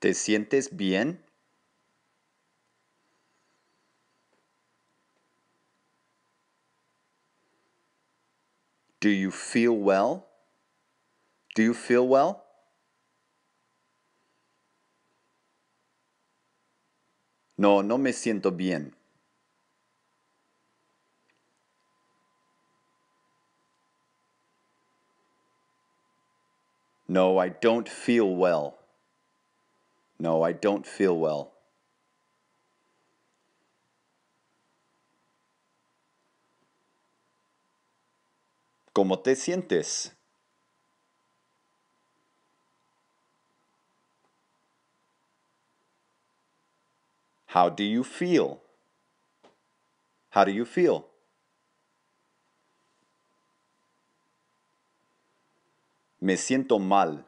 ¿Te sientes bien? Do you feel well? Do you feel well? No, no me siento bien. No, I don't feel well. No, I don't feel well. ¿Cómo te sientes? How do you feel? How do you feel? Me siento mal.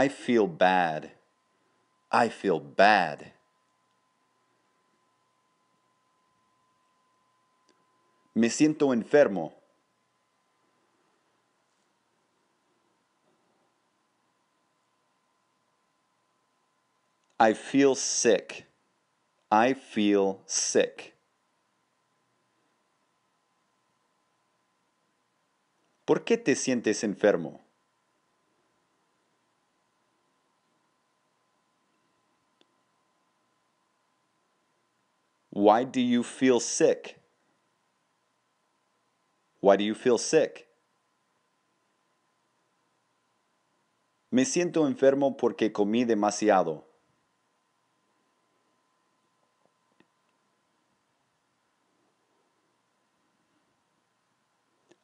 I feel bad. I feel bad. Me siento enfermo. I feel sick. I feel sick. ¿Por qué te sientes enfermo? Why do you feel sick? Why do you feel sick? Me siento enfermo porque comí demasiado.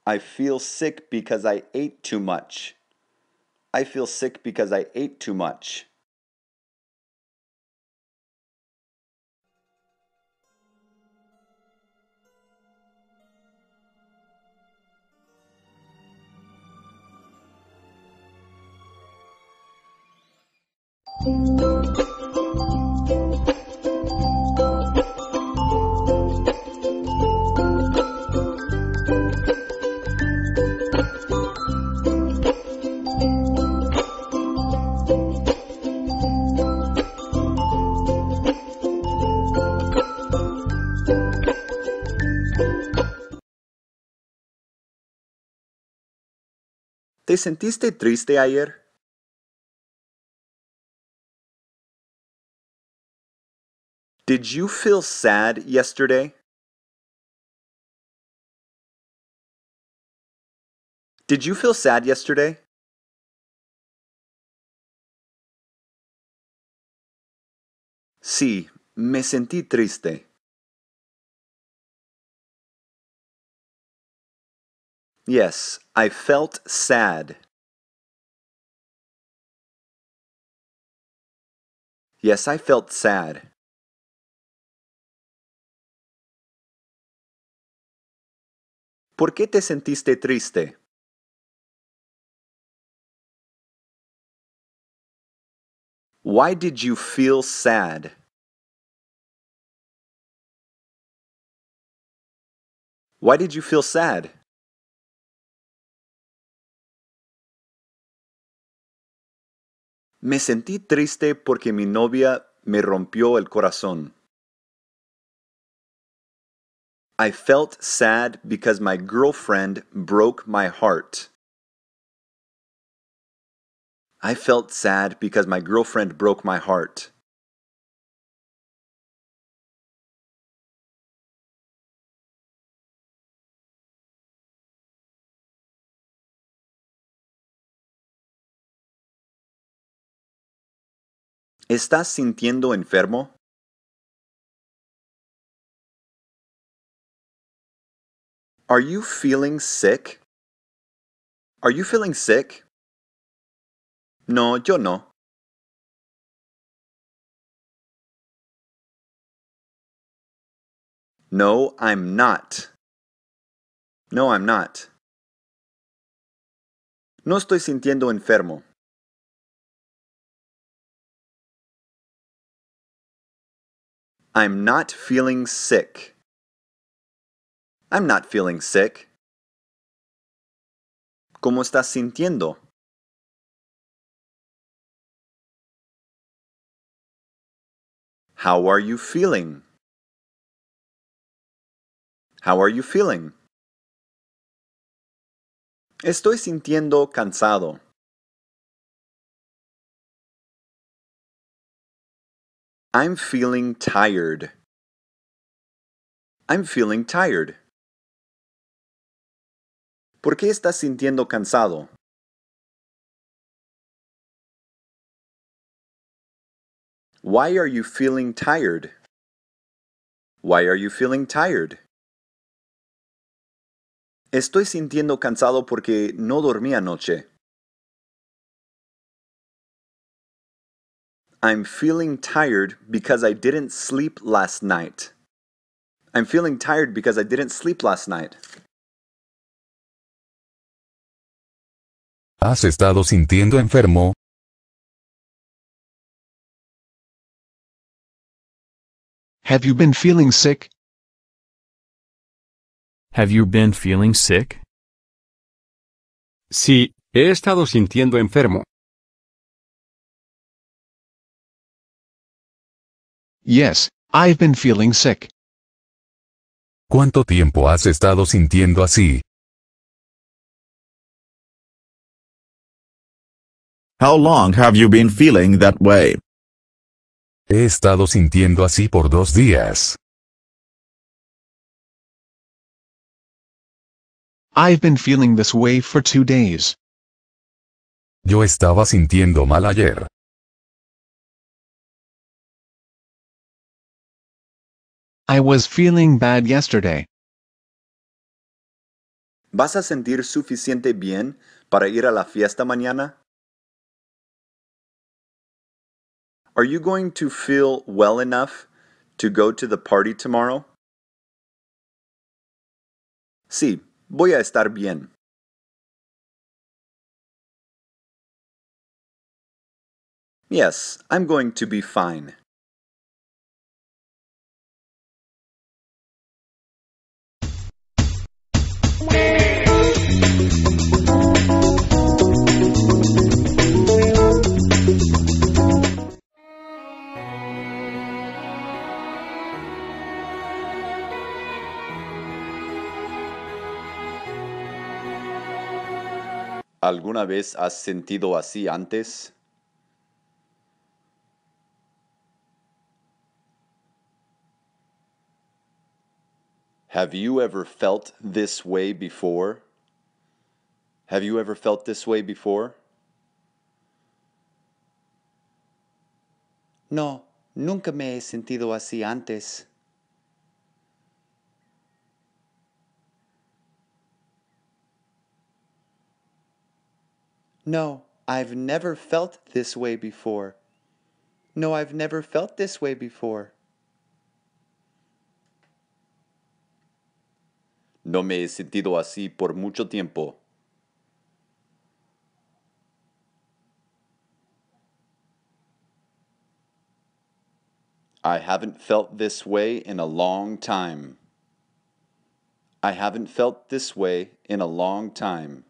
I feel sick because I ate too much. I feel sick because I ate too much. ¿Te sentiste triste ayer? Did you feel sad yesterday? Did you feel sad yesterday? Sí, me sentí triste. Yes, I felt sad. Yes, I felt sad. ¿Por qué te sentiste triste? Why did you feel sad? Why did you feel sad? Me sentí triste porque mi novia me rompió el corazón. I felt sad because my girlfriend broke my heart. I felt sad because my girlfriend broke my heart. ¿Estás sintiendo enfermo? Are you feeling sick? Are you feeling sick? No, yo no. No, I'm not. No, I'm not. No estoy sintiendo enfermo. I'm not feeling sick. I'm not feeling sick. ¿Cómo estás sintiendo? How are you feeling? How are you feeling? Estoy sintiendo cansado. I'm feeling tired. I'm feeling tired. ¿Por qué estás sintiendo cansado? Why are you feeling tired? Why are you feeling tired? Estoy sintiendo cansado porque no dormí anoche. I'm feeling tired because I didn't sleep last night. I'm feeling tired because I didn't sleep last night. ¿Has estado sintiendo enfermo? Have you been feeling sick? Have you been feeling sick? Sí, he estado sintiendo enfermo. Yes, I've been feeling sick. ¿Cuánto tiempo has estado sintiendo así? How long have you been feeling that way? He estado sintiendo así por dos días. I've been feeling this way for two days. Yo estaba sintiendo mal ayer. I was feeling bad yesterday. ¿Vas a sentir suficiente bien para ir a la fiesta mañana? Are you going to feel well enough to go to the party tomorrow? Sí, voy a estar bien. Yes, I'm going to be fine. ¿Alguna vez has sentido así antes? Have you ever felt this way before? Have you ever felt this way before? No, nunca me he sentido así antes. "No, I've never felt this way before." "No, I've never felt this way before." No me he sentido así por mucho tiempo. I haven't felt this way in a long time. I haven't felt this way in a long time.